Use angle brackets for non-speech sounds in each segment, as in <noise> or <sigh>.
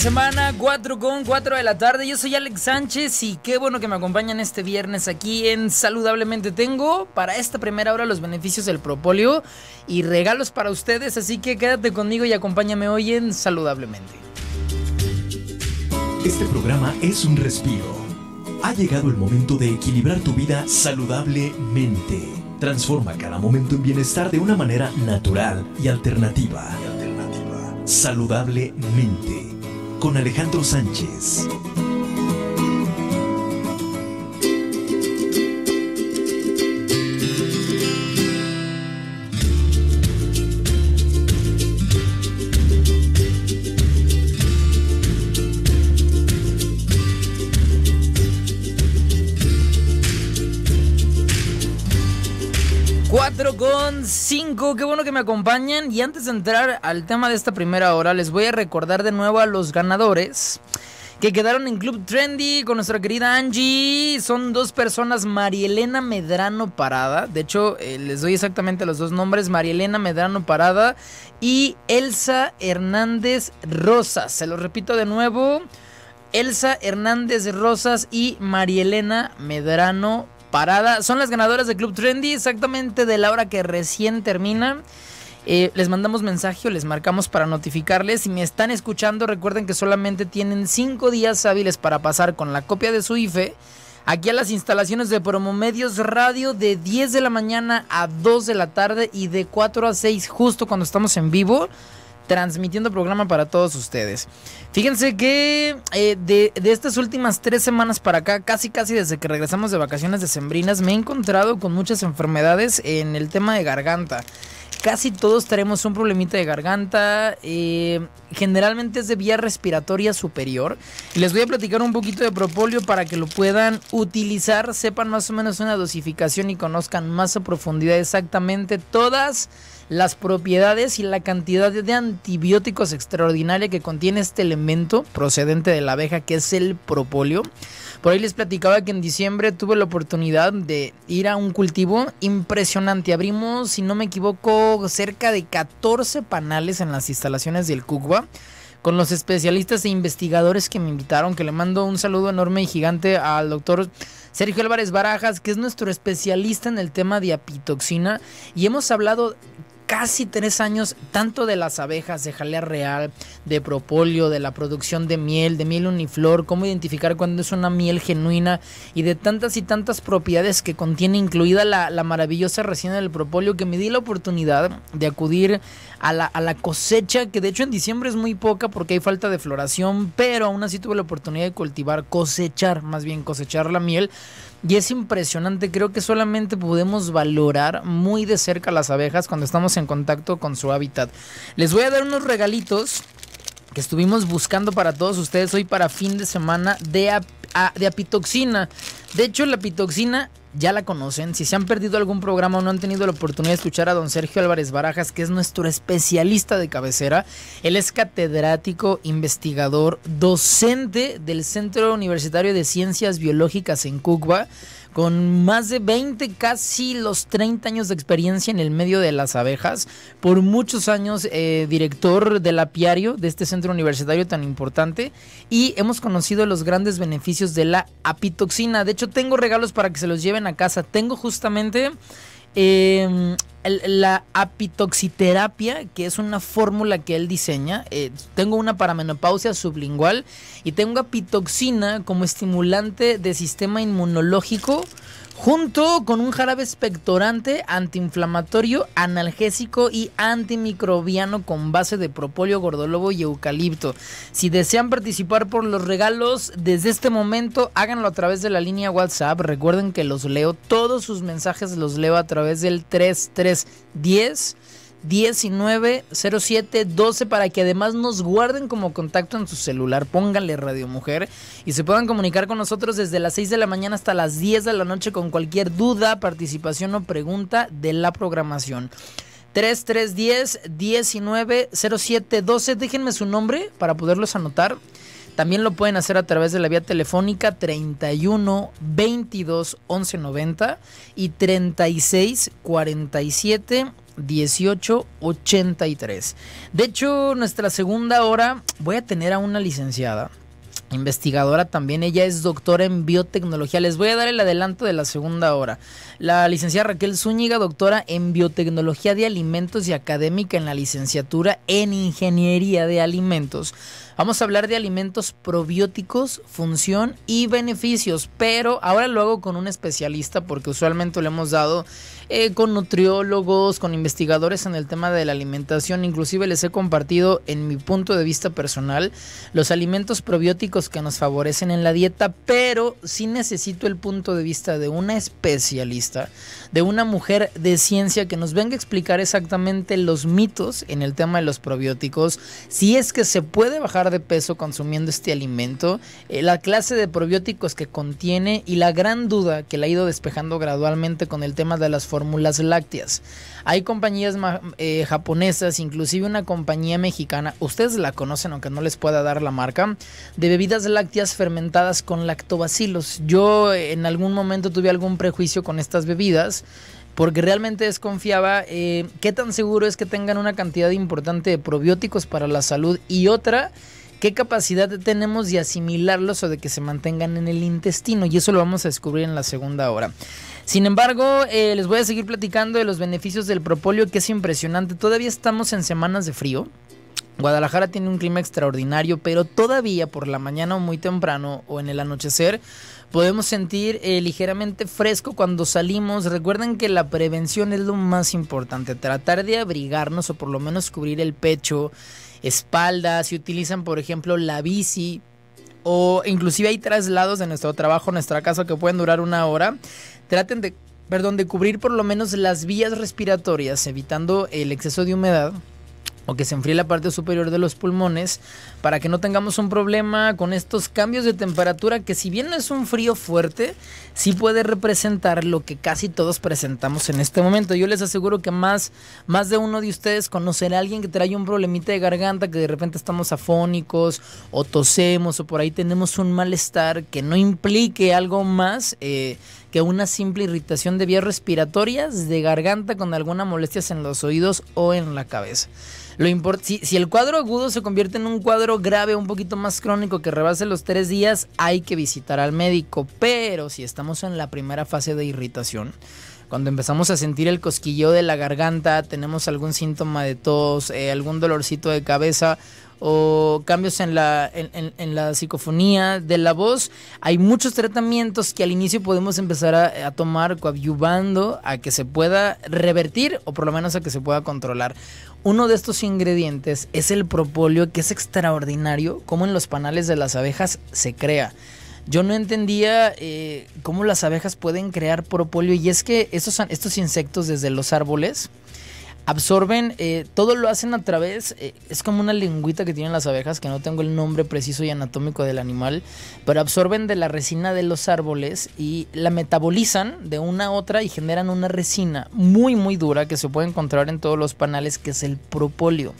semana, 4 con 4 de la tarde. Yo soy Alex Sánchez y qué bueno que me acompañan este viernes aquí en Saludablemente Tengo para esta primera hora los beneficios del propóleo y regalos para ustedes, así que quédate conmigo y acompáñame hoy en Saludablemente. Este programa es un respiro. Ha llegado el momento de equilibrar tu vida saludablemente. Transforma cada momento en bienestar de una manera natural y alternativa. Y alternativa. Saludablemente con Alejandro Sánchez. con 5, qué bueno que me acompañan. Y antes de entrar al tema de esta primera hora, les voy a recordar de nuevo a los ganadores que quedaron en Club Trendy con nuestra querida Angie. Son dos personas, Marielena Medrano Parada. De hecho, eh, les doy exactamente los dos nombres, Marielena Medrano Parada y Elsa Hernández Rosas. Se lo repito de nuevo. Elsa Hernández Rosas y Marielena Medrano parada. Son las ganadoras de Club Trendy, exactamente de la hora que recién termina. Eh, les mandamos mensaje les marcamos para notificarles. Si me están escuchando, recuerden que solamente tienen 5 días hábiles para pasar con la copia de su IFE aquí a las instalaciones de Promomedios Radio de 10 de la mañana a 2 de la tarde y de 4 a 6 justo cuando estamos en vivo transmitiendo programa para todos ustedes. Fíjense que eh, de, estas últimas tres semanas para acá, casi casi desde que regresamos de vacaciones de sembrinas, me he encontrado con muchas enfermedades en el tema de garganta. Casi todos tenemos un problemita de garganta, eh, generalmente es de vía respiratoria superior. Les voy a platicar un poquito de propolio para que lo puedan utilizar, sepan más o menos una dosificación y conozcan más a profundidad exactamente todas las propiedades y la cantidad de antibióticos extraordinaria que contiene este elemento procedente de la abeja que es el propóleo. Por ahí les platicaba que en diciembre tuve la oportunidad de ir a un cultivo impresionante. Abrimos, si no me equivoco, cerca de 14 panales en las instalaciones del Cucua con los especialistas e investigadores que me invitaron, que le mando un saludo enorme y gigante al doctor Sergio Álvarez Barajas, que es nuestro especialista en el tema de apitoxina, y hemos hablado casi tres años tanto de las abejas, de jalea real, de propóleo, de la producción de miel, de miel uniflor, cómo identificar cuando es una miel genuina y de tantas y tantas propiedades que contiene, incluida la, maravillosa resina del propolio que me di la oportunidad de acudir a la, a la cosecha, que de hecho en diciembre es muy poca porque hay falta de floración, pero aún así tuve la oportunidad de cultivar, cosechar, más bien cosechar la miel y es impresionante, creo que solamente podemos valorar muy de cerca las abejas cuando estamos en contacto con su hábitat. Les voy a dar unos regalitos que estuvimos buscando para todos ustedes hoy para fin de semana de, de apitoxina. De hecho, la apitoxina ya la conocen. Si se han perdido algún programa o no han tenido la oportunidad de escuchar a don Sergio Álvarez Barajas, que es nuestro especialista de cabecera, él es catedrático, investigador, docente del Centro Universitario de Ciencias Biológicas en Cuba con más de 20, casi los 30 años de experiencia en el medio de las abejas, por muchos años eh, director del apiario de este centro universitario tan importante y hemos conocido los grandes beneficios de la apitoxina. De hecho, tengo regalos para que se los lleven a casa. Tengo justamente... Em, la apitoxiterapia, que es una fórmula que él diseña. Eh, tengo una paramenopausia sublingual y tengo apitoxina como estimulante de sistema inmunológico junto con un jarabe espectorante antiinflamatorio, analgésico y antimicrobiano con base de propóleo, gordolobo y eucalipto. Si desean participar por los regalos, desde este momento háganlo a través de la línea WhatsApp. Recuerden que los leo, todos sus mensajes los leo a través del 33 10 19 07 12 para que además nos guarden como contacto en su celular. Pónganle Radio Mujer y se puedan comunicar con nosotros desde las 6 de la mañana hasta las 10 de la noche con cualquier duda, participación o pregunta de la programación. 3310 19 07 12. Déjenme su nombre para poderlos anotar. También lo pueden hacer a través de la vía telefónica 31 22 11 90 y 36 47 18 83. De hecho, nuestra segunda hora voy a tener a una licenciada investigadora también. Ella es doctora en biotecnología. Les voy a dar el adelanto de la segunda hora. La licenciada Raquel Zúñiga, doctora en biotecnología de alimentos y académica en la licenciatura en ingeniería de alimentos. Vamos a hablar de alimentos probióticos, función y beneficios, pero ahora lo hago con un especialista porque usualmente lo hemos dado eh, con nutriólogos, con investigadores en el tema de la alimentación. Inclusive les he compartido en mi punto de vista personal los alimentos probióticos que nos favorecen en la dieta, pero sí necesito el punto de vista de una especialista de una mujer de ciencia que nos venga a explicar exactamente los mitos en el tema de los probióticos, si es que se puede bajar de peso consumiendo este alimento, eh, la clase de probióticos que contiene y la gran duda que la ha ido despejando gradualmente con el tema de las fórmulas lácteas. Hay compañías eh, japonesas, inclusive una compañía mexicana, ustedes la conocen aunque no les pueda dar la marca, de bebidas lácteas fermentadas con lactobacilos. Yo eh, en algún momento tuve algún prejuicio con estas bebidas porque realmente desconfiaba eh, qué tan seguro es que tengan una cantidad importante de probióticos para la salud y otra qué capacidad tenemos de asimilarlos o de que se mantengan en el intestino. Y eso lo vamos a descubrir en la segunda hora. Sin embargo, eh, les voy a seguir platicando de los beneficios del propóleo, que es impresionante. Todavía estamos en semanas de frío. Guadalajara tiene un clima extraordinario, pero todavía por la mañana o muy temprano o en el anochecer podemos sentir eh, ligeramente fresco cuando salimos. Recuerden que la prevención es lo más importante, tratar de abrigarnos o por lo menos cubrir el pecho espalda, si utilizan por ejemplo la bici o inclusive hay traslados de nuestro trabajo en nuestra casa que pueden durar una hora, traten de, perdón, de cubrir por lo menos las vías respiratorias evitando el exceso de humedad o que se enfríe la parte superior de los pulmones para que no tengamos un problema con estos cambios de temperatura que si bien no es un frío fuerte, sí puede representar lo que casi todos presentamos en este momento. Yo les aseguro que más, más de uno de ustedes conocerá a alguien que trae un problemita de garganta, que de repente estamos afónicos o tosemos o por ahí tenemos un malestar que no implique algo más. Eh, que una simple irritación de vías respiratorias, de garganta con alguna molestias en los oídos o en la cabeza. Lo si, el cuadro agudo se convierte en un cuadro grave un poquito más crónico que rebase los tres días, hay que visitar al médico. Pero si estamos en la primera fase de irritación, cuando empezamos a sentir el cosquillo de la garganta, tenemos algún síntoma de tos, eh, algún dolorcito de cabeza o cambios en la, en, la psicofonía de la voz. Hay muchos tratamientos que al inicio podemos empezar a, tomar coadyuvando a que se pueda revertir o por lo menos a que se pueda controlar. Uno de estos ingredientes es el propóleo, que es extraordinario, como en los panales de las abejas se crea. Yo no entendía eh, cómo las abejas pueden crear propóleo y es que estos insectos desde los árboles, absorben, eh, todo lo hacen a través, eh, es como una lengüita que tienen las abejas, que no tengo el nombre preciso y anatómico del animal, pero absorben de la resina de los árboles y la metabolizan de una a otra y generan una resina muy muy dura que se puede encontrar en todos los panales, que es el propóleo.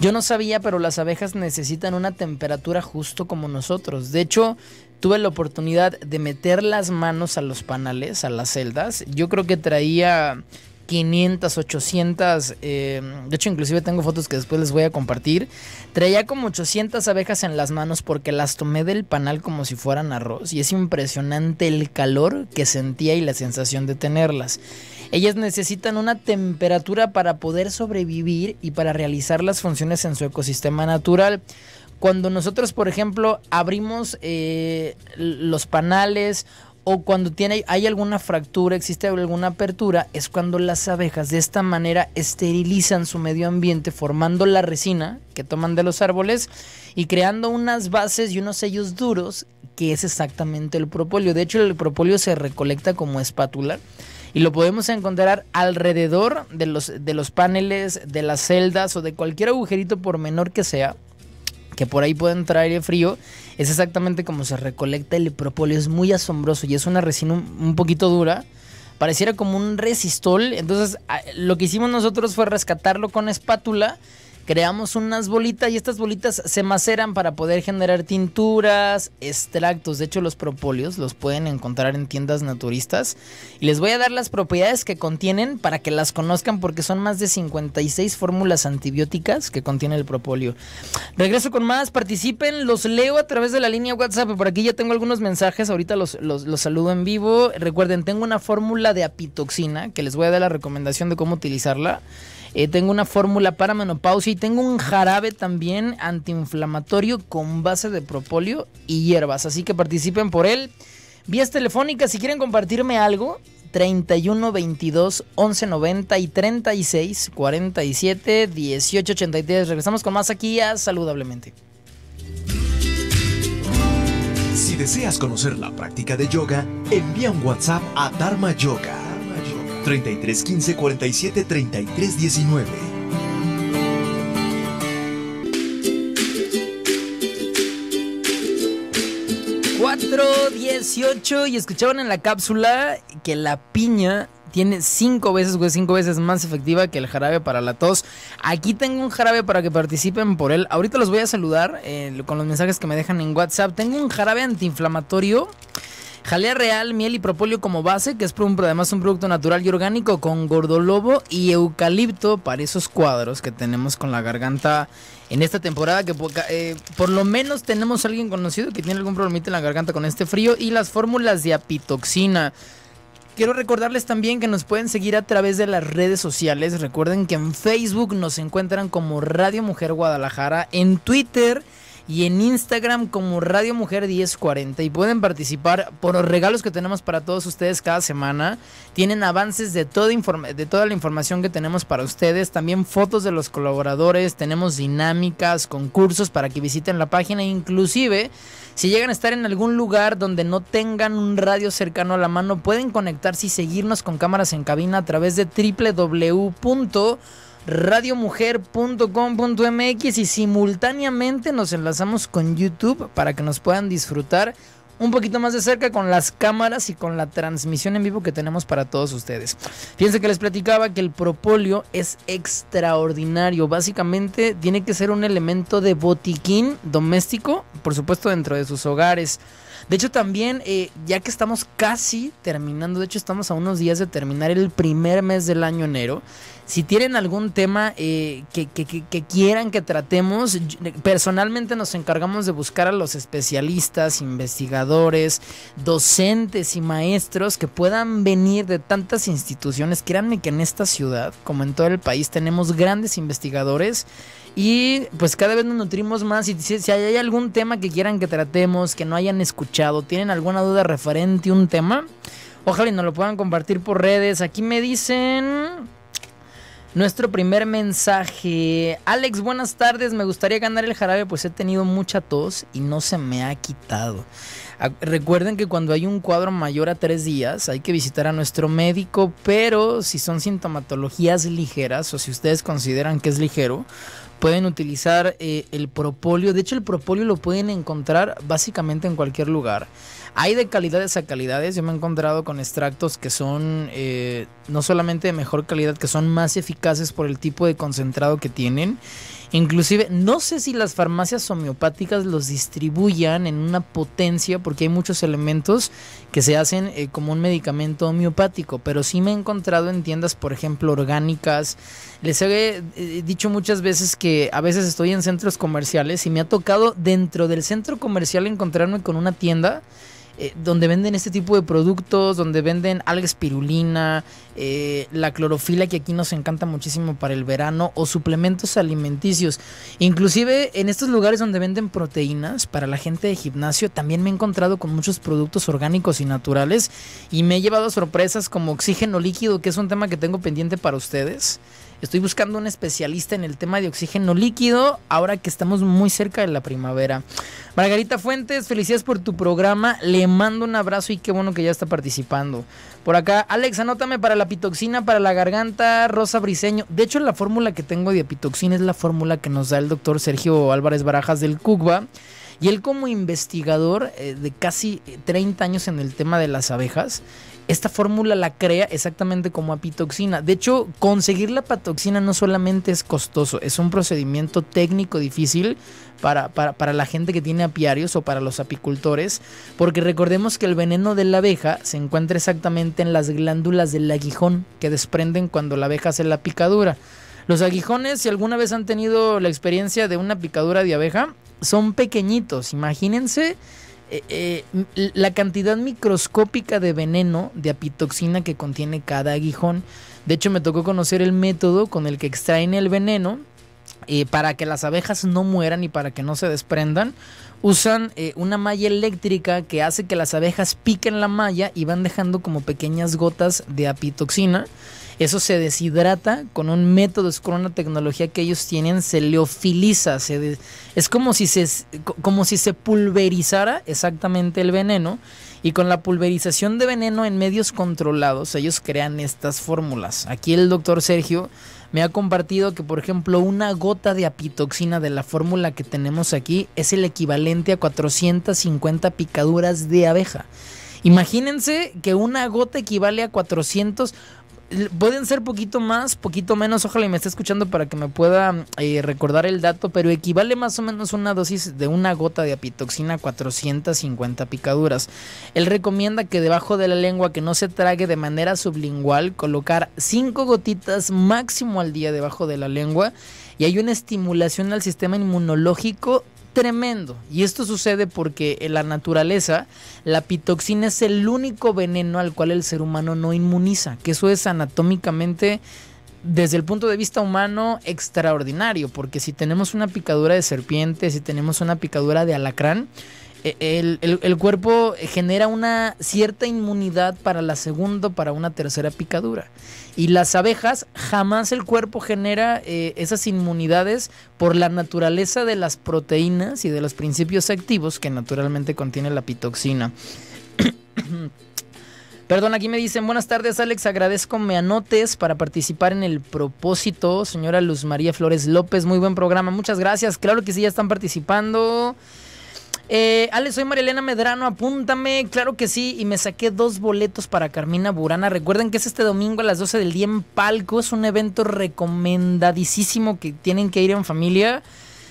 Yo no sabía, pero las abejas necesitan una temperatura justo como nosotros. De hecho, tuve la oportunidad de meter las manos a los panales, a las celdas. Yo creo que traía 500, 800, em, de hecho inclusive tengo fotos que después les voy a compartir. Traía como 800 abejas en las manos porque las tomé del panal como si fueran arroz y es impresionante el calor que sentía y la sensación de tenerlas. Ellas necesitan una temperatura para poder sobrevivir y para realizar las funciones en su ecosistema natural cuando nosotros, por ejemplo, abrimos eh, los panales o cuando tiene, hay alguna fractura, existe alguna apertura, es cuando las abejas de esta manera esterilizan su medio ambiente formando la resina que toman de los árboles y creando unas bases y unos sellos duros que es exactamente el propolio. De hecho, el propolio se recolecta como espátula y lo podemos encontrar alrededor de los, de los paneles, de las celdas o de cualquier agujerito por menor que sea, que por ahí puede entrar aire frío es exactamente como se recolecta el propóleo. Es muy asombroso y es una resina un, un poquito dura. Pareciera como un resistol. Entonces, lo que hicimos nosotros fue rescatarlo con espátula creamos unas bolitas y estas bolitas se maceran para poder generar tinturas, extractos. De hecho, los propóleos los pueden encontrar en tiendas naturistas. Y les voy a dar las propiedades que contienen para que las conozcan porque son más de 56 fórmulas antibióticas que contiene el propóleo. Regreso con más, participen, los leo a través de la línea WhatsApp. Por aquí ya tengo algunos mensajes, ahorita los, los saludo en vivo. Recuerden, tengo una fórmula de apitoxina que les voy a dar la recomendación de cómo utilizarla. Eh, tengo una fórmula para menopausia y tengo un jarabe también antiinflamatorio con base de propóleo y hierbas. Así que participen por él. Vías telefónicas, si quieren compartirme algo, 31 22 11 90 y 36 47 18 83. Regresamos con más aquí a Saludablemente. Si deseas conocer la práctica de yoga, envía un WhatsApp a Dharma Yoga 33 15 47 33 19. y escuchaban en la cápsula que la piña tiene cinco veces, güey, cinco veces más efectiva que el jarabe para la tos. Aquí tengo un jarabe para que participen por él. Ahorita los voy a saludar eh, con los mensajes que me dejan en WhatsApp. Tengo un jarabe antiinflamatorio Jalea real, miel y propóleo como base, que es un, además un producto natural y orgánico con gordolobo y eucalipto para esos cuadros que tenemos con la garganta en esta temporada que eh, por lo menos tenemos a alguien conocido que tiene algún problemita en la garganta con este frío y las fórmulas de apitoxina. Quiero recordarles también que nos pueden seguir a través de las redes sociales. Recuerden que en Facebook nos encuentran como Radio Mujer Guadalajara, en Twitter y en Instagram como Radio Mujer 1040 y pueden participar por los regalos que tenemos para todos ustedes cada semana. Tienen avances de, de toda la información que tenemos para ustedes, también fotos de los colaboradores, tenemos dinámicas, concursos para que visiten la página, inclusive si llegan a estar en algún lugar donde no tengan un radio cercano a la mano, pueden conectarse y seguirnos con cámaras en cabina a través de www radiomujer.com.mx y simultáneamente nos enlazamos con YouTube para que nos puedan disfrutar un poquito más de cerca con las cámaras y con la transmisión en vivo que tenemos para todos ustedes. Fíjense que les platicaba que el propóleo es extraordinario. Básicamente tiene que ser un elemento de botiquín doméstico, por supuesto dentro de sus hogares. De hecho también, eh, ya que estamos casi terminando, de hecho estamos a unos días de terminar el primer mes del año enero, si tienen algún tema eh, que, quieran que tratemos, eh, personalmente nos encargamos de buscar a los especialistas, investigadores, docentes y maestros que puedan venir de tantas instituciones. Créanme que en esta ciudad, como en todo el país, tenemos grandes investigadores y pues cada vez nos nutrimos más. Y si, si hay algún tema que quieran que tratemos, que no hayan escuchado, tienen alguna duda referente a un tema, ojalá y nos lo puedan compartir por redes. Aquí me dicen... Nuestro primer mensaje. Alex, buenas tardes. Me gustaría ganar el jarabe, pues he tenido mucha tos y no se me ha quitado. recuerden que cuando hay un cuadro mayor a tres días, hay que visitar a nuestro médico, pero si son sintomatologías ligeras o si ustedes consideran que es ligero, pueden utilizar eh, el propóleo. De hecho, el propóleo lo pueden encontrar básicamente en cualquier lugar. Hay de calidades a calidades. Yo me he encontrado con extractos que son eh, no solamente de mejor calidad, que son más eficaces por el tipo de concentrado que tienen. Inclusive, no sé si las farmacias homeopáticas los distribuyan en una potencia, porque hay muchos elementos que se hacen eh, como un medicamento homeopático, pero sí me he encontrado en tiendas, por ejemplo, orgánicas. Les he eh, dicho muchas veces que a veces estoy en centros comerciales y me ha tocado dentro del centro comercial encontrarme con una tienda eh, donde venden este tipo de productos, donde venden alga espirulina, eh, la clorofila que aquí nos encanta muchísimo para el verano, o suplementos alimenticios. Inclusive en estos lugares donde venden proteínas para la gente de gimnasio, también me he encontrado con muchos productos orgánicos y naturales y me he llevado sorpresas como oxígeno líquido, que es un tema que tengo pendiente para ustedes. Estoy buscando un especialista en el tema de oxígeno líquido ahora que estamos muy cerca de la primavera. Margarita Fuentes, felicidades por tu programa. Le mando un abrazo y qué bueno que ya está participando. Por acá, Alex, anótame para la pitoxina, para la garganta, Rosa Briseño. De hecho, la fórmula que tengo de pitoxina es la fórmula que nos da el doctor Sergio Álvarez Barajas del CUCBA. Y él como investigador eh, de casi 30 eh, años en el tema de las abejas, esta fórmula la crea exactamente como apitoxina. De hecho, conseguir la patoxina no solamente es costoso, es un procedimiento técnico difícil para, para la gente que tiene apiarios o para los apicultores, porque recordemos que el veneno de la abeja se encuentra exactamente en las glándulas del aguijón que desprenden cuando la abeja hace la picadura. Los aguijones, si alguna vez han tenido la experiencia de una picadura de abeja, son pequeñitos. Imagínense eh, eh, la cantidad microscópica de veneno, de apitoxina que contiene cada aguijón. De hecho, me tocó conocer el método con el que extraen el veneno eh, para que las abejas no mueran y para que no se desprendan. Usan una malla eléctrica que hace que las abejas piquen la malla y van dejando como pequeñas gotas de apitoxina. Eso se deshidrata con un método, es con una tecnología que ellos tienen, se leofiliza, es como si se, como si se pulverizara exactamente el veneno y con la pulverización de veneno en medios controlados ellos crean estas fórmulas. Aquí el doctor Sergio me ha compartido que, por ejemplo, una gota de apitoxina de la fórmula que tenemos aquí es el equivalente a 450 picaduras de abeja. Imagínense que una gota equivale a 400 Pueden ser poquito más, poquito menos, ojalá y me esté escuchando para que me pueda eh, recordar el dato, pero equivale más o menos una dosis de una gota de apitoxina 450 picaduras. Él recomienda que debajo de la lengua que no se trague de manera sublingual, colocar 5 gotitas máximo al día debajo de la lengua y hay una estimulación al sistema inmunológico tremendo. Y esto sucede porque en la naturaleza la pitoxina es el único veneno al cual el ser humano no inmuniza, que eso es anatómicamente desde el punto de vista humano extraordinario, porque si tenemos una picadura de serpiente, si tenemos una picadura de alacrán, eh, el, el, cuerpo genera una cierta inmunidad para la segunda, para una tercera picadura. Y las abejas, jamás el cuerpo genera eh, esas inmunidades por la naturaleza de las proteínas y de los principios activos que naturalmente contiene la pitoxina. <coughs> Perdón, aquí me dicen, buenas tardes Alex, agradezco me anotes para participar en el propósito, señora Luz María Flores López, muy buen programa, muchas gracias, claro que sí, ya están participando. Eh, Ale, soy Marielena Medrano, apúntame, claro que sí, y me saqué dos boletos para Carmina Burana. Recuerden que es este domingo a las 12 del día en Palco, es un evento recomendadísimo que tienen que ir en familia.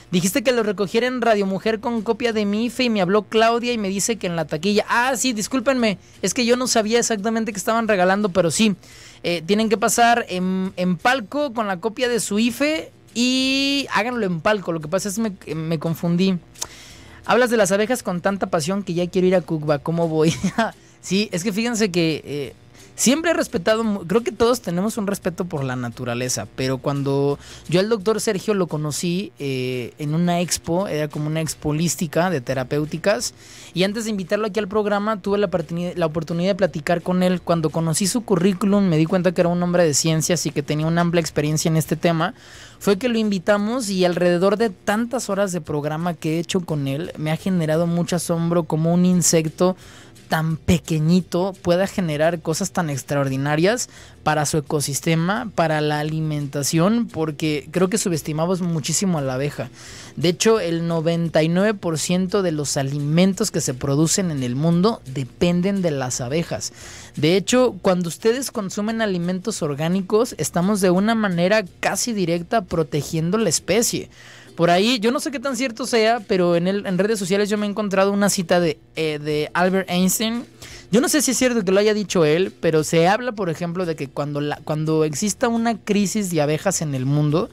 Dijiste que lo recogiera en Radio Mujer con copia de mi IFE y me habló Claudia y me dice que en la taquilla. Ah, sí, discúlpenme, es que yo no sabía exactamente qué estaban regalando, pero sí, eh, tienen que pasar en, Palco con la copia de su IFE y háganlo en Palco. Lo que pasa es que me confundí. Hablas de las abejas con tanta pasión que ya quiero ir a Cuba. ¿Cómo voy? <laughs> sí, es que fíjense que eh, siempre he respetado, creo que todos tenemos un respeto por la naturaleza, pero cuando yo al doctor Sergio lo conocí eh, en una expo, era como una expo de terapéuticas, y antes de invitarlo aquí al programa tuve la oportunidad de platicar con él. Cuando conocí su currículum me di cuenta que era un hombre de ciencias y que tenía una amplia experiencia en este tema fue que lo invitamos y alrededor de tantas horas de programa que he hecho con él, me ha generado mucho asombro como un insecto tan pequeñito pueda generar cosas tan extraordinarias para su ecosistema, para la alimentación, porque creo que subestimamos muchísimo a la abeja. De hecho, el 99% de los alimentos que se producen en el mundo dependen de las abejas. De hecho, cuando ustedes consumen alimentos orgánicos, estamos de una manera casi directa protegiendo la especie. Por ahí, yo no sé qué tan cierto sea, pero en, el, en redes sociales yo me he encontrado una cita de, eh, de Albert Einstein. Yo no sé si es cierto que lo haya dicho él, pero se habla, por ejemplo, de que cuando, la, cuando exista una crisis de abejas en el mundo,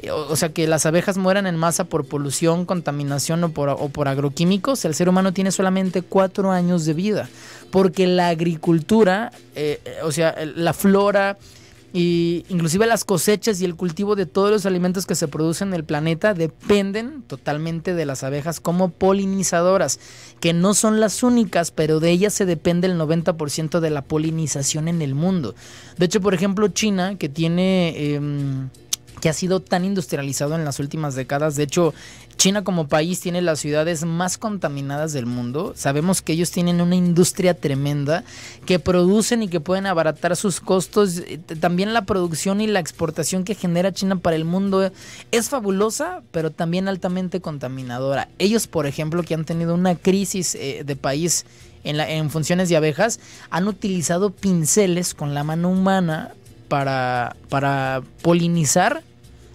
eh, o sea, que las abejas mueran en masa por polución, contaminación o por, por, agroquímicos, el ser humano tiene solamente cuatro años de vida, porque la agricultura, eh, o sea, la flora, y inclusive las cosechas y el cultivo de todos los alimentos que se producen en el planeta dependen totalmente de las abejas como polinizadoras, que no son las únicas, pero de ellas se depende el 90% de la polinización en el mundo. De hecho, por ejemplo, China, que tiene... Em, que ha sido tan industrializado en las últimas décadas. De hecho, China como país tiene las ciudades más contaminadas del mundo. Sabemos que ellos tienen una industria tremenda que producen y que pueden abaratar sus costos. Eh, también la producción y la exportación que genera China para el mundo es fabulosa, pero también altamente contaminadora. Ellos, por ejemplo, que han tenido una crisis eh, de país en, en funciones de abejas, han utilizado pinceles con la mano humana para, para polinizar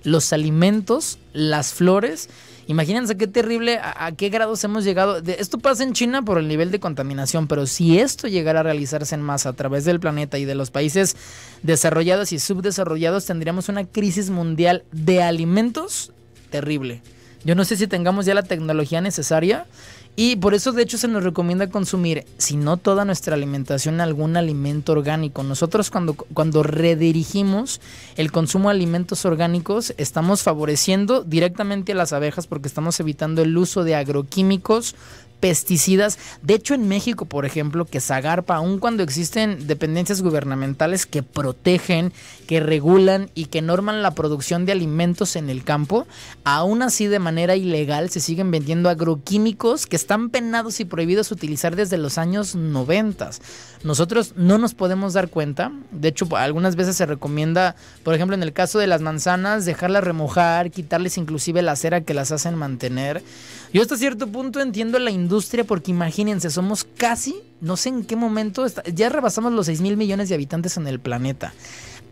los alimentos, las flores. Imagínense qué terrible, a, qué grados hemos llegado. esto pasa en China por el nivel de contaminación, pero si esto llegara a realizarse en masa a través del planeta y de los países desarrollados y subdesarrollados, tendríamos una crisis mundial de alimentos terrible. Yo no sé si tengamos ya la tecnología necesaria y por eso de hecho se nos recomienda consumir, si no toda nuestra alimentación, algún alimento orgánico. Nosotros cuando, cuando redirigimos el consumo de alimentos orgánicos, estamos favoreciendo directamente a las abejas porque estamos evitando el uso de agroquímicos pesticidas. De hecho, en México, por ejemplo, que Zagarpa, aun cuando existen dependencias gubernamentales que protegen, que regulan y que norman la producción de alimentos en el campo, aún así de manera ilegal se siguen vendiendo agroquímicos que están penados y prohibidos utilizar desde los años 90. Nosotros no nos podemos dar cuenta. De hecho, algunas veces se recomienda, por ejemplo, en el caso de las manzanas, dejarlas remojar, quitarles inclusive la cera que las hacen mantener. Yo hasta cierto punto entiendo la industria porque imagínense, somos casi, no sé en qué momento, ya rebasamos los 6 mil millones de habitantes en el planeta.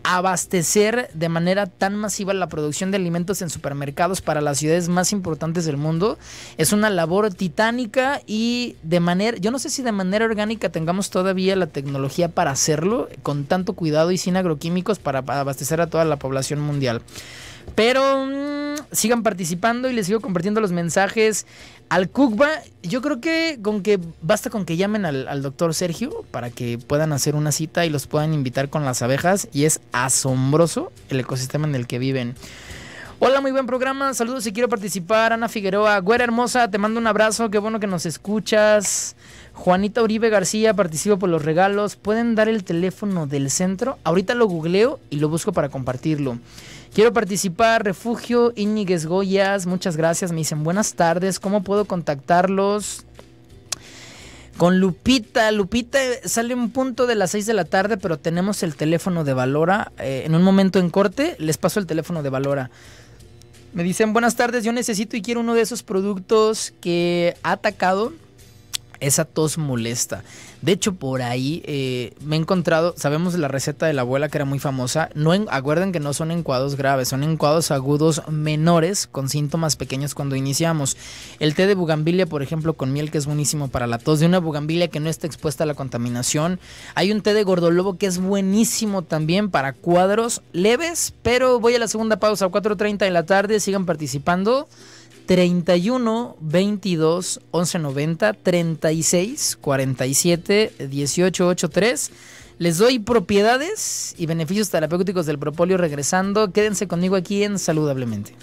Abastecer de manera tan masiva la producción de alimentos en supermercados para las ciudades más importantes del mundo es una labor titánica y de manera, yo no sé si de manera orgánica tengamos todavía la tecnología para hacerlo con tanto cuidado y sin agroquímicos para abastecer a toda la población mundial. Pero mm, sigan participando y les sigo compartiendo los mensajes al Kukba. Yo creo que con que basta con que llamen al, al doctor Sergio para que puedan hacer una cita y los puedan invitar con las abejas. Y es asombroso el ecosistema en el que viven. Hola, muy buen programa. Saludos si quiero participar. Ana Figueroa, güera hermosa, te mando un abrazo. Qué bueno que nos escuchas. Juanita Uribe García, participo por los regalos. ¿Pueden dar el teléfono del centro? Ahorita lo googleo y lo busco para compartirlo. Quiero participar, Refugio Íñiguez Goyas, muchas gracias. Me dicen buenas tardes, ¿cómo puedo contactarlos? Con Lupita, Lupita eh, sale un punto de las 6 de la tarde, pero tenemos el teléfono de Valora. Eh, en un momento en corte, les paso el teléfono de Valora. Me dicen buenas tardes, yo necesito y quiero uno de esos productos que ha atacado esa tos molesta. De hecho, por ahí eh, me he encontrado, sabemos la receta de la abuela que era muy famosa. No acuerden que no son encuados graves, son encuados agudos menores con síntomas pequeños cuando iniciamos. El té de bugambilia, por ejemplo, con miel que es buenísimo para la tos de una bugambilia que no está expuesta a la contaminación. Hay un té de gordolobo que es buenísimo también para cuadros leves, pero voy a la segunda pausa a 4.30 de la tarde. Sigan participando. 31 22 11 90 36 47 18 83. Les doy propiedades y beneficios terapéuticos del propolio regresando. Quédense conmigo aquí en Saludablemente.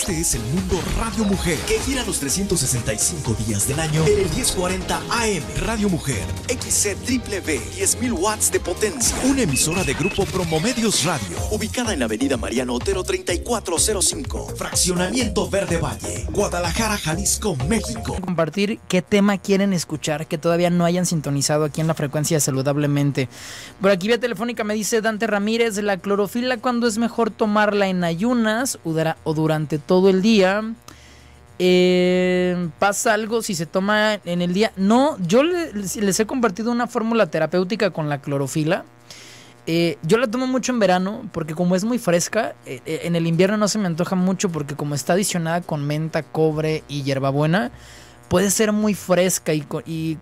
Este es el mundo Radio Mujer, que gira los 365 días del año en el 1040 AM. Radio Mujer, XCW, 10.000 watts de potencia. Una emisora de Grupo Promomedios Radio, ubicada en la avenida Mariano Otero 3405, Fraccionamiento Verde Valle, Guadalajara, Jalisco, México. Compartir qué tema quieren escuchar que todavía no hayan sintonizado aquí en la frecuencia saludablemente. Por aquí vía telefónica me dice Dante Ramírez, la clorofila cuando es mejor tomarla en ayunas o durante todo el día. Eh, pasa algo si se toma en el día. No, yo les, he compartido una fórmula terapéutica con la clorofila. Eh, yo la tomo mucho en verano porque como es muy fresca, eh, en el invierno no se me antoja mucho porque como está adicionada con menta, cobre y hierbabuena, puede ser muy fresca y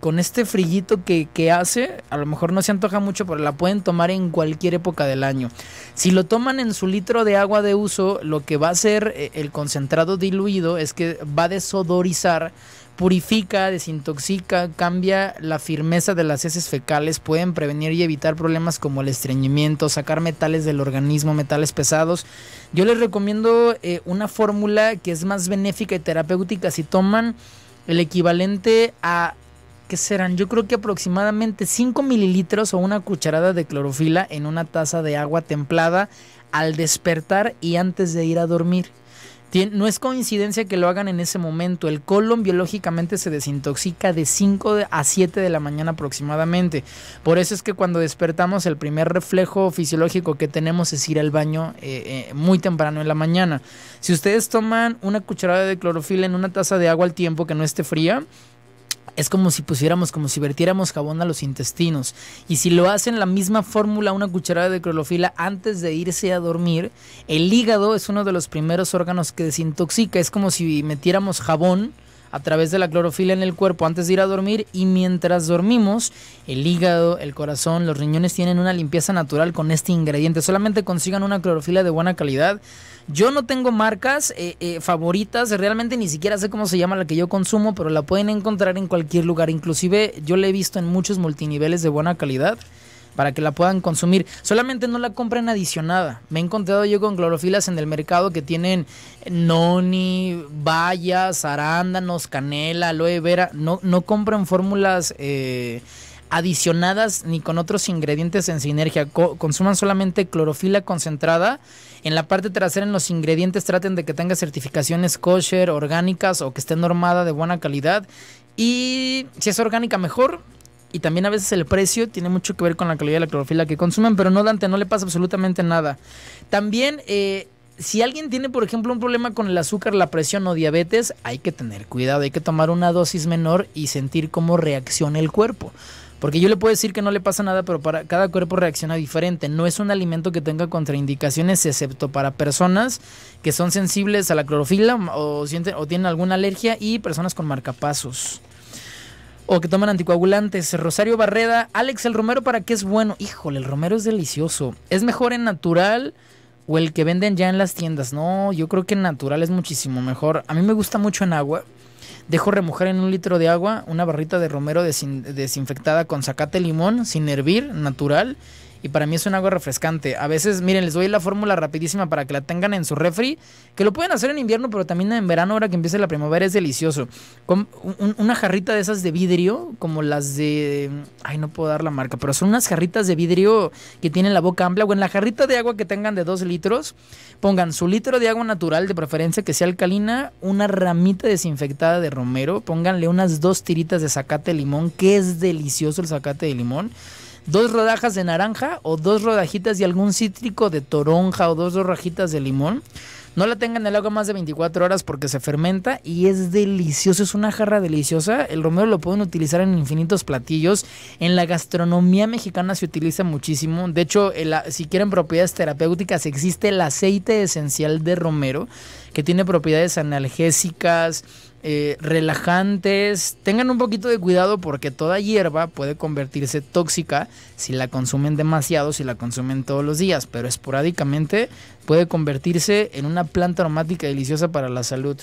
con, este frillito que, hace, a lo mejor no se antoja mucho, pero la pueden tomar en cualquier época del año. Si lo toman en su litro de agua de uso, lo que va a hacer eh, el concentrado diluido es que va a desodorizar purifica, desintoxica, cambia la firmeza de las heces fecales, pueden prevenir y evitar problemas como el estreñimiento, sacar metales del organismo, metales pesados. Yo les recomiendo eh, una fórmula que es más benéfica y terapéutica si toman el equivalente a, ¿qué serán? Yo creo que aproximadamente 5 mililitros o una cucharada de clorofila en una taza de agua templada al despertar y antes de ir a dormir no es coincidencia que lo hagan en ese momento. El colon biológicamente se desintoxica de 5 a 7 de la mañana aproximadamente. Por eso es que cuando despertamos el primer reflejo fisiológico que tenemos es ir al baño eh, eh, muy temprano en la mañana. Si ustedes toman una cucharada de clorofila en una taza de agua al tiempo que no esté fría, es como si pusiéramos, como si vertiéramos jabón a los intestinos. Y si lo hacen la misma fórmula, una cucharada de clorofila antes de irse a dormir, el hígado es uno de los primeros órganos que desintoxica. Es como si metiéramos jabón a través de la clorofila en el cuerpo antes de ir a dormir y mientras dormimos, el hígado, el corazón, los riñones tienen una limpieza natural con este ingrediente. Solamente consigan una clorofila de buena calidad. Yo no tengo marcas eh, eh, favoritas, realmente ni siquiera sé cómo se llama la que yo consumo, pero la pueden encontrar en cualquier lugar. Inclusive yo la he visto en muchos multiniveles de buena calidad para que la puedan consumir. Solamente no la compren adicionada. Me he encontrado yo con clorofilas en el mercado que tienen noni, bayas, arándanos, canela, aloe vera. No, no compren fórmulas eh, adicionadas ni con otros ingredientes en sinergia. consuman solamente clorofila concentrada. En la parte trasera, en los ingredientes, traten de que tenga certificaciones kosher, orgánicas o que esté normada de buena calidad. Y si es orgánica, mejor. Y también a veces el precio tiene mucho que ver con la calidad de la clorofila que consumen, pero no, Dante, no le pasa absolutamente nada. También, eh, si alguien tiene, por ejemplo, un problema con el azúcar, la presión o diabetes, hay que tener cuidado, hay que tomar una dosis menor y sentir cómo reacciona el cuerpo. Porque yo le puedo decir que no le pasa nada, pero para cada cuerpo reacciona diferente. No es un alimento que tenga contraindicaciones, excepto para personas que son sensibles a la clorofila mm, o, o tienen alguna alergia y personas con marcapasos. O que toman anticoagulantes. Rosario Barreda, Alex, el romero para qué es bueno. Híjole, el romero es delicioso. Es mejor en natural o el que venden ya en las tiendas. No, yo creo que en natural es muchísimo mejor. A mí me gusta mucho en agua. Dejo remojar en un litro de agua una barrita de romero desinfectada con zacate limón, sin hervir, natural, y para mí es un agua refrescante. A veces, miren, les doy la fórmula rapidísima para que la tengan en su refri. Que lo pueden hacer en invierno, pero también en verano, ahora que empiece la primavera, es delicioso. Con una jarrita de esas de vidrio, como las de... Ay, no puedo dar la marca, pero son unas jarritas de vidrio que tienen la boca amplia. O en la jarrita de agua que tengan de 2 litros, pongan su litro de agua natural, de preferencia que sea alcalina, una ramita desinfectada de romero, pónganle unas dos tiritas de zacate de limón, que es delicioso el zacate de limón dos rodajas de naranja o dos rodajitas de algún cítrico de toronja o dos rodajitas de limón. No la tengan en el agua más de 24 horas porque se fermenta y es delicioso, es una jarra deliciosa. El romero lo pueden utilizar en infinitos platillos. En la gastronomía mexicana se utiliza muchísimo. De hecho, si quieren propiedades terapéuticas, existe el aceite esencial de romero que tiene propiedades analgésicas, eh, relajantes. Tengan un poquito de cuidado porque toda hierba puede convertirse tóxica si la consumen demasiado, si la consumen todos los días, pero esporádicamente puede convertirse en una planta aromática deliciosa para la salud.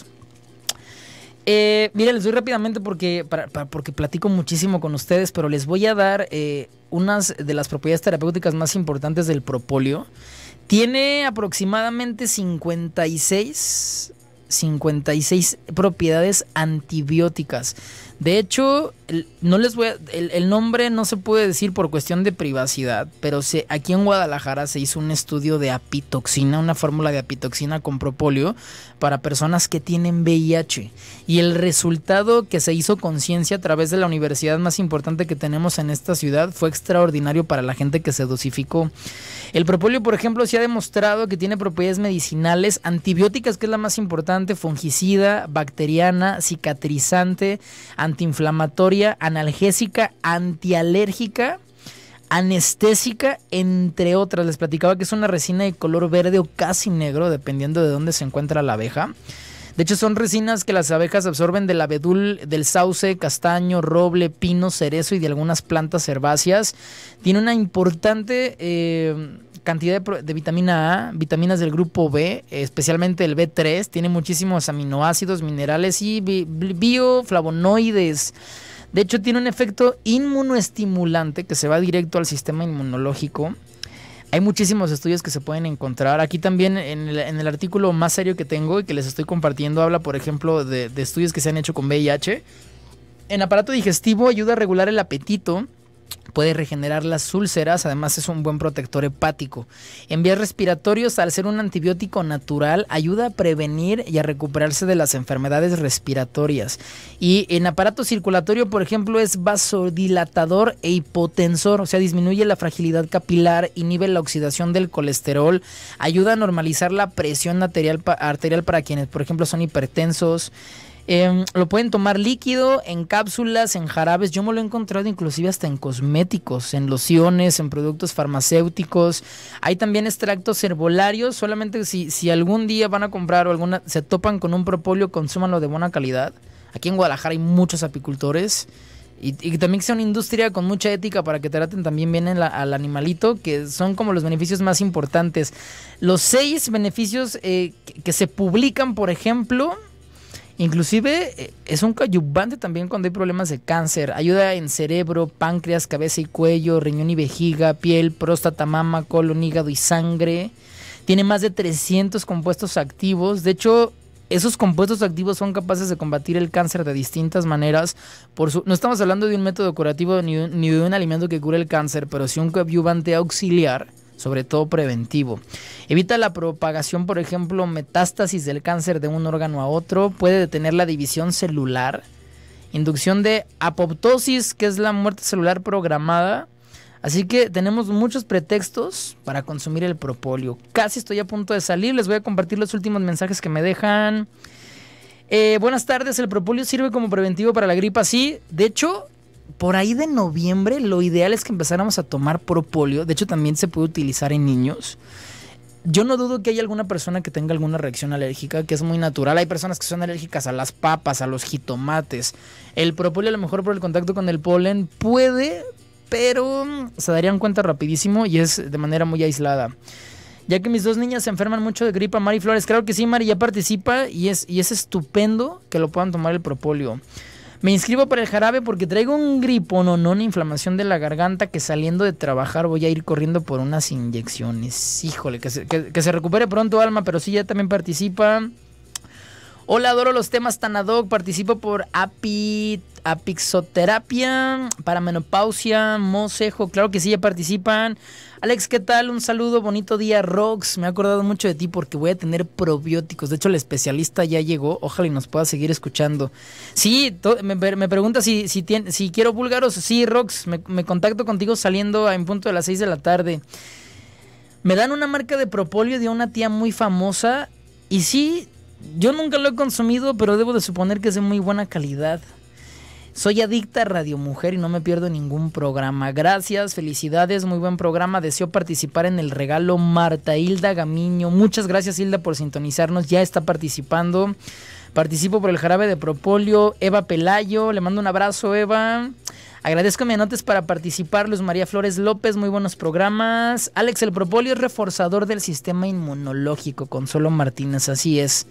Eh, les doy rápidamente porque, porque platico muchísimo con ustedes, pero les voy a dar eh, unas de las propiedades terapéuticas más importantes del propóleo. Tiene aproximadamente 56, 56 propiedades antibióticas. De hecho, no les voy el, nombre no se puede decir por cuestión de privacidad, pero se, aquí en Guadalajara se hizo un estudio de apitoxina, una fórmula de apitoxina con propóleo, para personas que tienen VIH. Y el resultado que se hizo conciencia a través de la universidad más importante que tenemos en esta ciudad fue extraordinario para la gente que se dosificó. El propóleo, por ejemplo, se ha demostrado que tiene propiedades medicinales, antibióticas, que es la más importante, fungicida, bacteriana, cicatrizante, antiinflamatoria, analgésica, antialérgica anestésica, entre otras. Les platicaba que es una resina de color verde o casi negro, dependiendo de dónde se encuentra la abeja. De hecho, son resinas que las abejas absorben del abedul, del sauce, castaño, roble, pino, cerezo y de algunas plantas herbáceas. Tiene una importante eh, cantidad de, vitamina A, vitaminas del grupo B, especialmente el B3. Tiene muchísimos aminoácidos, minerales y bioflavonoides de hecho, tiene un efecto inmunoestimulante que se va directo al sistema inmunológico. Hay muchísimos estudios que se pueden encontrar. Aquí también en el, artículo más serio que tengo y que les estoy compartiendo habla, por ejemplo, de estudios que se han hecho con VIH. En aparato digestivo ayuda a regular el apetito puede regenerar las úlceras, además es un buen protector hepático. En vías respiratorios, al ser un antibiótico natural, ayuda a prevenir y a recuperarse de las enfermedades respiratorias. Y en aparato circulatorio, por ejemplo, es vasodilatador e hipotensor, o sea, disminuye la fragilidad capilar, inhibe la oxidación del colesterol, ayuda a normalizar la presión arterial, arterial para quienes, por ejemplo, son hipertensos. Em, lo pueden tomar líquido, en cápsulas, en jarabes. Yo me lo he encontrado inclusive hasta en cosméticos, en lociones, en productos farmacéuticos. Hay también extractos herbolarios. Solamente si, algún día van a comprar o alguna, se topan con un propóleo, consúmanlo de buena calidad. Aquí en Guadalajara hay muchos apicultores. Y, también que sea una industria con mucha ética para que traten también bien al animalito, que son como los beneficios más importantes. Los seis beneficios eh, que, se publican, por ejemplo, Inclusive eh, es un cayubante también cuando hay problemas de cáncer. Ayuda en cerebro, páncreas, cabeza y cuello, riñón y vejiga, piel, próstata, mama, colon, hígado y sangre. Tiene más de 300 compuestos activos. De hecho, esos compuestos activos son capaces de combatir el cáncer de distintas maneras. Por no estamos hablando de un método curativo ni, de un alimento que cure el cáncer, pero sí un coadyuvante auxiliar sobre todo preventivo. Evita la propagación, por ejemplo, metástasis del cáncer de un órgano a otro, puede detener la división celular, inducción de apoptosis, que es la muerte celular programada. Así que tenemos muchos pretextos para consumir el propóleo. Casi estoy a punto de salir, les voy a compartir los últimos mensajes que me dejan. Eh, buenas tardes, el propóleo sirve como preventivo para la gripa, sí. De hecho, por ahí de noviembre lo ideal es que empezáramos a tomar propóleo. De hecho, también se puede utilizar en niños. Yo no dudo que haya alguna persona que tenga alguna reacción alérgica, que es muy natural. Hay personas que son alérgicas a las papas, a los jitomates. El propóleo, a lo mejor por el contacto con el polen, puede, pero mm, se darían cuenta rapidísimo y es de manera muy aislada. Ya que mis dos niñas se enferman mucho de gripa, Mari Flores, claro que sí, Mari ya participa y es, y es estupendo que lo puedan tomar el propóleo. Me inscribo para el jarabe porque traigo un gripo, no, no, una inflamación de la garganta que saliendo de trabajar voy a ir corriendo por unas inyecciones. Híjole, que se, se recupere pronto, Alma, pero sí, ya también participa. Hola, adoro los temas tan Participo por API, apixoterapia, menopausia, mosejo. Claro que sí, ya participan. Alex, ¿qué tal? Un saludo, bonito día, Rox. Me he acordado mucho de ti porque voy a tener probióticos. De hecho, el especialista ya llegó. Ojalá y nos pueda seguir escuchando. Sí, me, pregunta si, quiero búlgaros. Sí, Rox, me, me contacto contigo saliendo en punto de las 6 de la tarde. Me dan una marca de propolio de una tía muy famosa. Y sí, yo nunca lo he consumido, pero debo de suponer que es de muy buena calidad. Soy adicta a Radio Mujer y no me pierdo ningún programa. Gracias, felicidades, muy buen programa. Deseo participar en el regalo Marta Hilda Gamiño. Muchas gracias Hilda por sintonizarnos, ya está participando. Participo por el jarabe de propolio, Eva Pelayo, le mando un abrazo Eva. Agradezco mi anotes para participar. Luz María Flores López, muy buenos programas. Alex, el propolio es reforzador del sistema inmunológico. Consuelo Martínez, así es.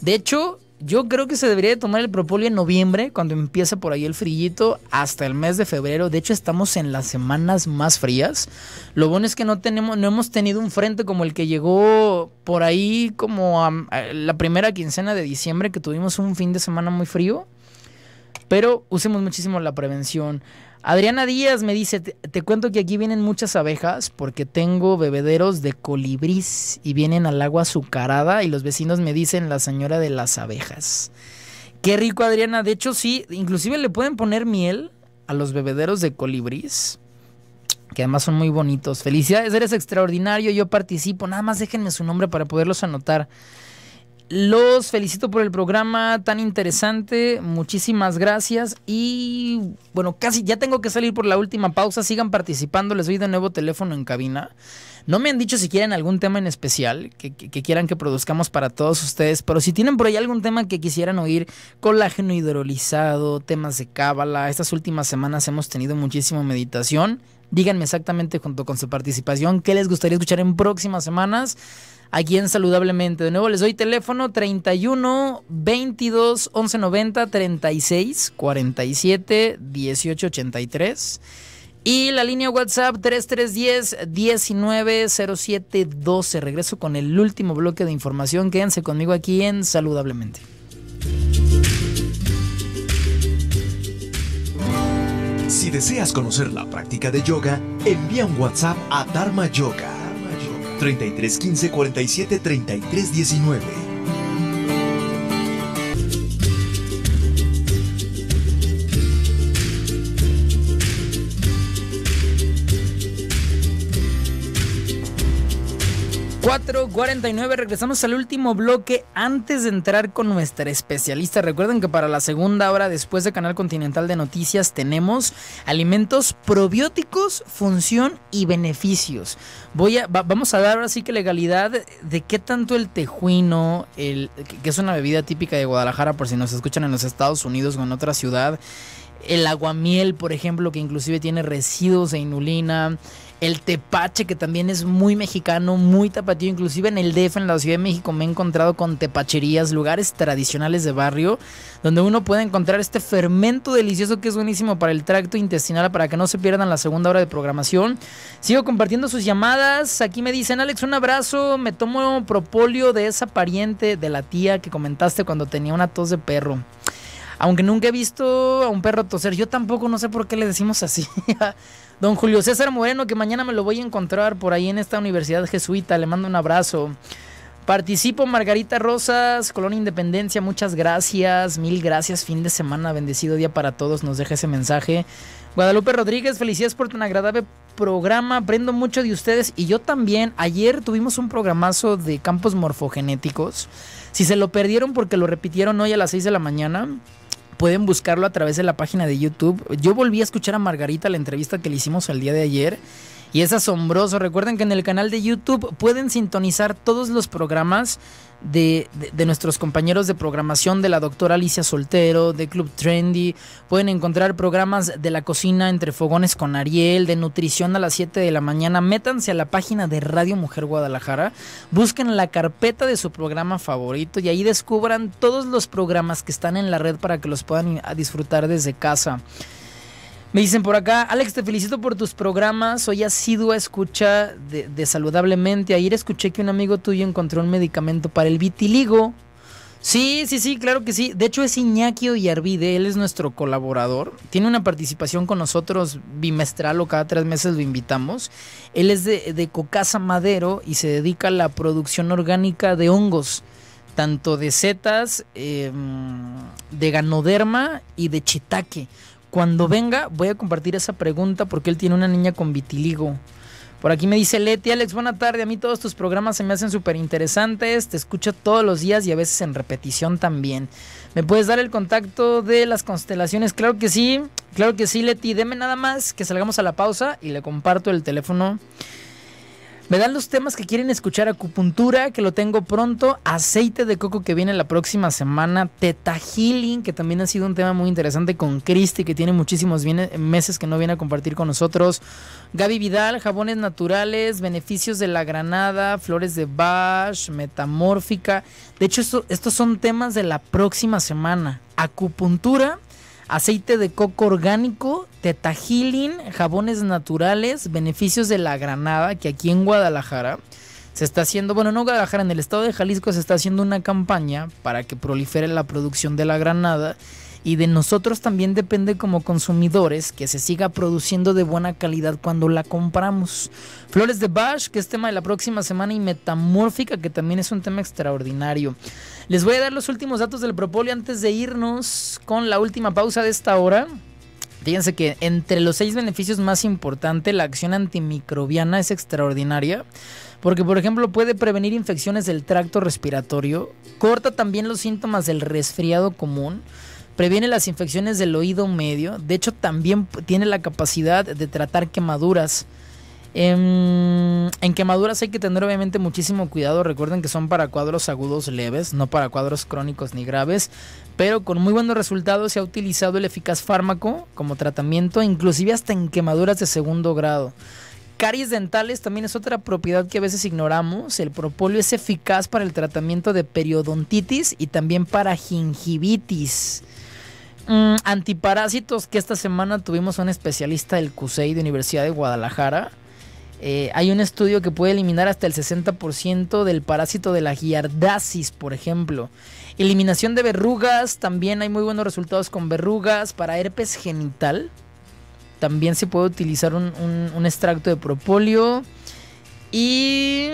De hecho, yo creo que se debería tomar el propolio en noviembre, cuando empieza por ahí el frillito, hasta el mes de febrero. De hecho, estamos en las semanas más frías. Lo bueno es que no tenemos, no hemos tenido un frente como el que llegó por ahí como la primera quincena de diciembre, que tuvimos un fin de semana muy frío. Pero usemos muchísimo la prevención. Adriana Díaz me dice, te, cuento que aquí vienen muchas abejas porque tengo bebederos de colibrís y vienen al agua azucarada y los vecinos me dicen la señora de las abejas. Qué rico Adriana, de hecho sí, inclusive le pueden poner miel a los bebederos de colibrís, que además son muy bonitos. Felicidades, eres extraordinario, yo participo, nada más déjenme su nombre para poderlos anotar. Los felicito por el programa tan interesante. Muchísimas gracias. Y bueno, casi ya tengo que salir por la última pausa. Sigan participando. Les doy de nuevo teléfono en cabina. No me han dicho si quieren algún tema en especial que, quieran que produzcamos para todos ustedes. Pero si tienen por ahí algún tema que quisieran oír, colágeno hidrolizado, temas de cábala. Estas últimas semanas hemos tenido muchísima meditación. Díganme exactamente junto con su participación qué les gustaría escuchar en próximas semanas aquí en Saludablemente. De nuevo les doy teléfono 31 22 11 90 36 47 18 83. Y la línea WhatsApp 3310 12. Regreso con el último bloque de información. Quédense conmigo aquí en Saludablemente. Si deseas conocer la práctica de yoga, envía un WhatsApp a Dharma Yoga 33 15 47 33 19. 49, regresamos al último bloque antes de entrar con nuestra especialista. Recuerden que para la segunda hora después de Canal Continental de Noticias tenemos alimentos probióticos, función y beneficios. Voy a, vamos a dar ahora sí que legalidad de qué tanto el tejuino, el, que es una bebida típica de Guadalajara por si nos escuchan en los Estados Unidos o en otra ciudad, el aguamiel, por ejemplo, que inclusive tiene residuos de inulina, el tepache, que también es muy mexicano, muy tapatío. Inclusive en el DF, en la Ciudad de México, me he encontrado con tepacherías, lugares tradicionales de barrio, donde uno puede encontrar este fermento delicioso que es buenísimo para el tracto intestinal, para que no se pierdan la segunda hora de programación. Sigo compartiendo sus llamadas. Aquí me dicen, Alex, un abrazo. Me tomo propolio de esa pariente de la tía que comentaste cuando tenía una tos de perro. Aunque nunca he visto a un perro toser, yo tampoco no sé por qué le decimos así. <laughs> Don Julio César Moreno, que mañana me lo voy a encontrar por ahí en esta universidad jesuita, le mando un abrazo. Participo Margarita Rosas, Colonia Independencia, muchas gracias, mil gracias, fin de semana, bendecido día para todos, nos deja ese mensaje. Guadalupe Rodríguez, felicidades por tan agradable programa, aprendo mucho de ustedes y yo también. Ayer tuvimos un programazo de campos morfogenéticos. Si se lo perdieron porque lo repitieron hoy a las 6 de la mañana, pueden buscarlo a través de la página de YouTube. Yo volví a escuchar a Margarita la entrevista que le hicimos al día de ayer. Y es asombroso. Recuerden que en el canal de YouTube pueden sintonizar todos los programas de, nuestros compañeros de programación de la doctora Alicia Soltero, de Club Trendy. Pueden encontrar programas de la cocina entre fogones con Ariel, de nutrición a las 7 de la mañana. Métanse a la página de Radio Mujer Guadalajara, busquen la carpeta de su programa favorito y ahí descubran todos los programas que están en la red para que los puedan ah, disfrutar desde casa. Me dicen por acá, Alex, te felicito por tus programas. Soy asidua escucha de, Saludablemente. Ayer escuché que un amigo tuyo encontró un medicamento para el vitiligo. Sí, sí, sí, claro que sí. De hecho, es y Yarbide, él es nuestro colaborador. Tiene una participación con nosotros bimestral o cada tres meses lo invitamos. Él es de, Cocasa Madero y se dedica a la producción orgánica de hongos tanto de setas, em, de ganoderma y de chitaque. Cuando venga, voy a compartir esa pregunta porque él tiene una niña con vitiligo. Por aquí me dice Leti, Alex, buena tarde. A mí todos tus programas se me hacen súper interesantes. Te escucho todos los días y a veces en repetición también. ¿Me puedes dar el contacto de las constelaciones? Claro que sí, claro que sí, Leti. Deme nada más que salgamos a la pausa y le comparto el teléfono me dan los temas que quieren escuchar, acupuntura, que lo tengo pronto, aceite de coco que viene la próxima semana, Teta Healing, que también ha sido un tema muy interesante con Cristi, que tiene muchísimos meses que no viene a compartir con nosotros. Gaby Vidal, jabones naturales, beneficios de la granada, flores de Bash, metamórfica. De hecho, estos son temas de la próxima semana. Acupuntura aceite de coco orgánico, tetajilin, jabones naturales, beneficios de la granada, que aquí en Guadalajara se está haciendo, bueno, no Guadalajara, en el estado de Jalisco se está haciendo una campaña para que prolifere la producción de la granada y de nosotros también depende como consumidores que se siga produciendo de buena calidad cuando la compramos. Flores de Bash, que es tema de la próxima semana, y Metamórfica, que también es un tema extraordinario. Les voy a dar los últimos datos del propóleo antes de irnos con la última pausa de esta hora. Fíjense que entre los seis beneficios más importantes, la acción antimicrobiana es extraordinaria. Porque, por ejemplo, puede prevenir infecciones del tracto respiratorio, corta también los síntomas del resfriado común, Previene las infecciones del oído medio. De hecho, también tiene la capacidad de tratar quemaduras. Em, en, quemaduras hay que tener obviamente muchísimo cuidado. Recuerden que son para cuadros agudos leves, no para cuadros crónicos ni graves. Pero con muy buenos resultados se ha utilizado el eficaz fármaco como tratamiento, inclusive hasta en quemaduras de segundo grado. Caries dentales también es otra propiedad que a veces ignoramos. El propóleo es eficaz para el tratamiento de periodontitis y también para gingivitis. Mm, antiparásitos, que esta semana tuvimos a un especialista del CUSEI de Universidad de Guadalajara. Eh, hay un estudio que puede eliminar hasta el 60% del parásito de la giardasis, por ejemplo. Eliminación de verrugas, también hay muy buenos resultados con verrugas. Para herpes genital, también se puede utilizar un, extracto de propóleo. Y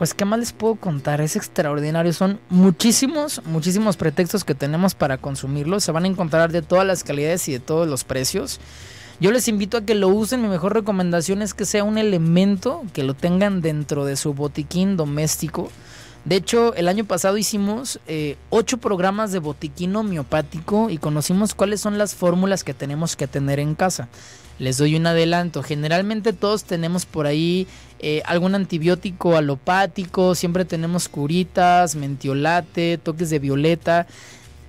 pues qué más les puedo contar, es extraordinario, son muchísimos, muchísimos pretextos que tenemos para consumirlos, se van a encontrar de todas las calidades y de todos los precios. Yo les invito a que lo usen, mi mejor recomendación es que sea un elemento que lo tengan dentro de su botiquín doméstico. De hecho, el año pasado hicimos eh, ocho programas de botiquín homeopático y conocimos cuáles son las fórmulas que tenemos que tener en casa les doy un adelanto. Generalmente todos tenemos por ahí eh, algún antibiótico alopático, siempre tenemos curitas, mentiolate, toques de violeta.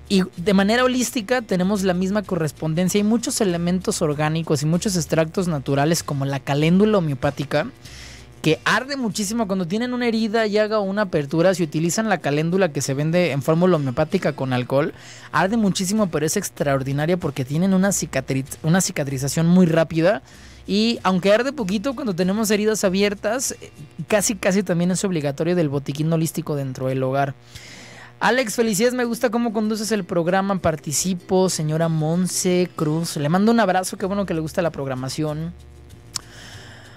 Y de manera holística tenemos la misma correspondencia y muchos elementos orgánicos y muchos extractos naturales como la caléndula homeopática que arde muchísimo cuando tienen una herida, y haga una apertura, si utilizan la caléndula que se vende en fórmula homeopática con alcohol, arde muchísimo, pero es extraordinaria porque tienen una, cicatriz, una cicatrización muy rápida. Y aunque arde poquito cuando tenemos heridas abiertas, eh, casi casi también es obligatorio del botiquín holístico dentro del hogar. Alex, felicidades, me gusta cómo conduces el programa, participo, señora Monse Cruz, le mando un abrazo, qué bueno que le gusta la programación.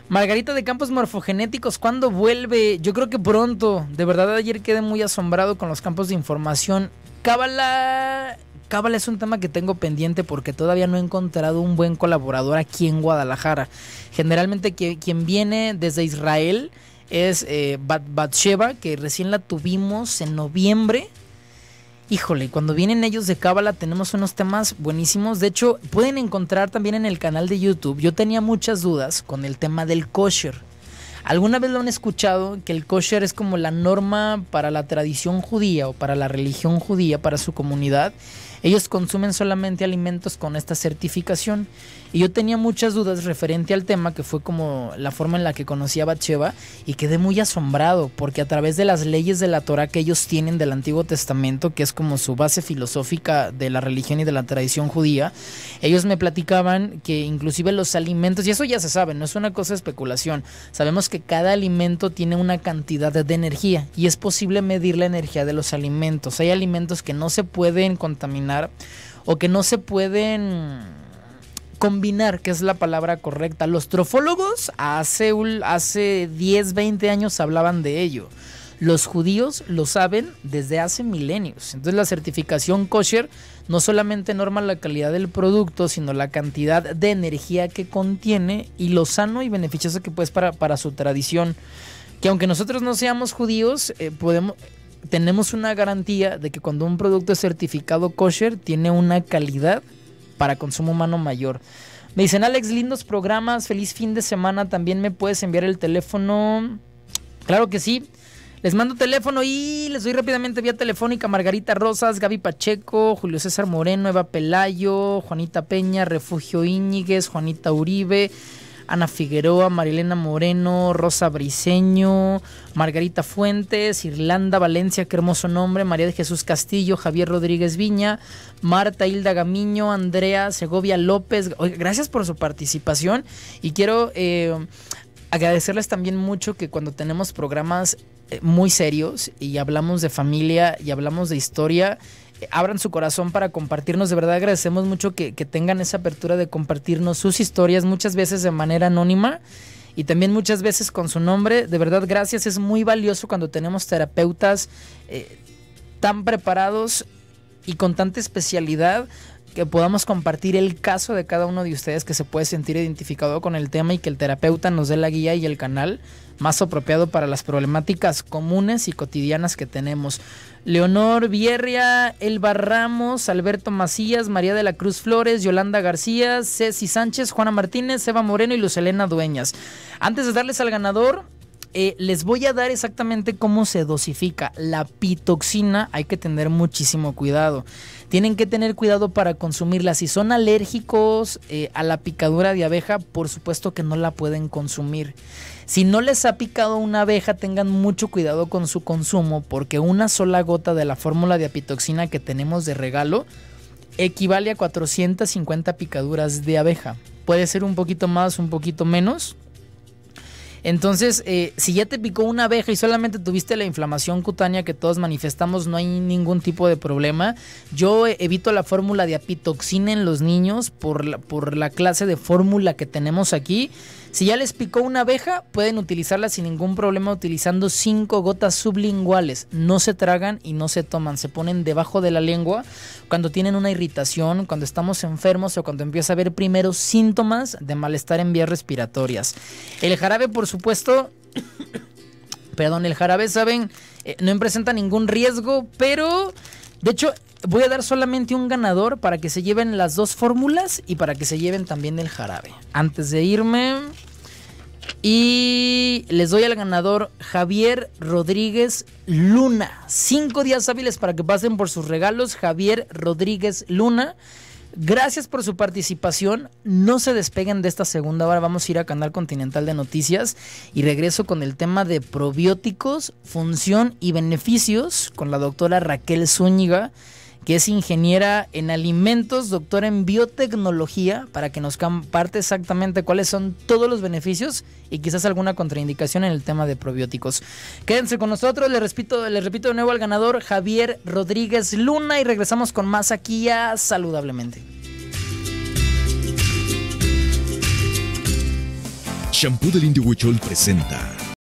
Margarita de Campos Morfogenéticos, ¿cuándo vuelve? Yo creo que pronto. De verdad, ayer quedé muy asombrado con los campos de información. Cábala. Cábala es un tema que tengo pendiente porque todavía no he encontrado un buen colaborador aquí en Guadalajara. Generalmente quien viene desde Israel es eh, Bat Sheva, que recién la tuvimos en noviembre Híjole, cuando vienen ellos de Cábala tenemos unos temas buenísimos. De hecho, pueden encontrar también en el canal de YouTube. Yo tenía muchas dudas con el tema del kosher. ¿Alguna vez lo han escuchado que el kosher es como la norma para la tradición judía o para la religión judía, para su comunidad? Ellos consumen solamente alimentos con esta certificación. Y yo tenía muchas dudas referente al tema, que fue como la forma en la que conocí a Bathsheba, y quedé muy asombrado, porque a través de las leyes de la Torah que ellos tienen del Antiguo Testamento, que es como su base filosófica de la religión y de la tradición judía, ellos me platicaban que inclusive los alimentos, y eso ya se sabe, no es una cosa de especulación, sabemos que cada alimento tiene una cantidad de energía, y es posible medir la energía de los alimentos. Hay alimentos que no se pueden contaminar o que no se pueden combinar, que es la palabra correcta. Los trofólogos hace, hace 10, 20 años hablaban de ello. Los judíos lo saben desde hace milenios. Entonces la certificación kosher no solamente norma la calidad del producto, sino la cantidad de energía que contiene y lo sano y beneficioso que puede para, para su tradición. Que aunque nosotros no seamos judíos, eh, podemos, tenemos una garantía de que cuando un producto es certificado kosher tiene una calidad para consumo humano mayor. Me dicen, Alex, lindos programas, feliz fin de semana. También me puedes enviar el teléfono. Claro que sí. Les mando teléfono y les doy rápidamente vía telefónica Margarita Rosas, Gaby Pacheco, Julio César Moreno, Eva Pelayo, Juanita Peña, Refugio Íñiguez, Juanita Uribe, Ana Figueroa, Marilena Moreno, Rosa Briseño, Margarita Fuentes, Irlanda Valencia, qué hermoso nombre, María de Jesús Castillo, Javier Rodríguez Viña, Marta Hilda Gamiño, Andrea Segovia López. gracias por su participación y quiero eh, agradecerles también mucho que cuando tenemos programas eh, muy serios y hablamos de familia y hablamos de historia, abran su corazón para compartirnos. De verdad agradecemos mucho que, tengan esa apertura de compartirnos sus historias, muchas veces de manera anónima y también muchas veces con su nombre. De verdad, gracias. Es muy valioso cuando tenemos terapeutas eh, tan preparados y con tanta especialidad que podamos compartir el caso de cada uno de ustedes que se puede sentir identificado con el tema y que el terapeuta nos dé la guía y el canal más apropiado para las problemáticas comunes y cotidianas que tenemos. Leonor Vierria, Elba Ramos, Alberto Macías, María de la Cruz Flores, Yolanda García, Ceci Sánchez, Juana Martínez, Eva Moreno y Luz Dueñas. Antes de darles al ganador, eh, les voy a dar exactamente cómo se dosifica. La pitoxina hay que tener muchísimo cuidado. Tienen que tener cuidado para consumirla. Si son alérgicos eh, a la picadura de abeja, por supuesto que no la pueden consumir. Si no les ha picado una abeja, tengan mucho cuidado con su consumo porque una sola gota de la fórmula de apitoxina que tenemos de regalo equivale a 450 picaduras de abeja. Puede ser un poquito más, un poquito menos. Entonces, eh, si ya te picó una abeja y solamente tuviste la inflamación cutánea que todos manifestamos, no hay ningún tipo de problema. Yo evito la fórmula de apitoxina en los niños por la clase de fórmula que tenemos aquí. Si ya les picó una abeja, pueden utilizarla sin ningún problema utilizando cinco gotas sublinguales. No se tragan y no se toman, se ponen debajo de la lengua cuando tienen una irritación, cuando estamos enfermos o cuando empieza a haber primeros síntomas de malestar en vías respiratorias. El jarabe, por supuesto, <coughs> perdón, el jarabe, saben, eh, no presenta ningún riesgo, pero de hecho voy a dar solamente un ganador para que se lleven las dos fórmulas y para que se lleven también el jarabe. Antes de irme. Y les doy al ganador Javier Rodríguez Luna. Cinco días hábiles para que pasen por sus regalos. Javier Rodríguez Luna. Gracias por su participación. No se despeguen de esta segunda hora. Vamos a ir a Canal Continental de Noticias y regreso con el tema de probióticos, función y beneficios con la doctora Raquel Zúñiga que es ingeniera en alimentos, doctora en biotecnología, para que nos comparte exactamente cuáles son todos los beneficios y quizás alguna contraindicación en el tema de probióticos. Quédense con nosotros, les repito, repito de nuevo al ganador Javier Rodríguez Luna y regresamos con más aquí a Saludablemente. Shampoo del Indio Huichol presenta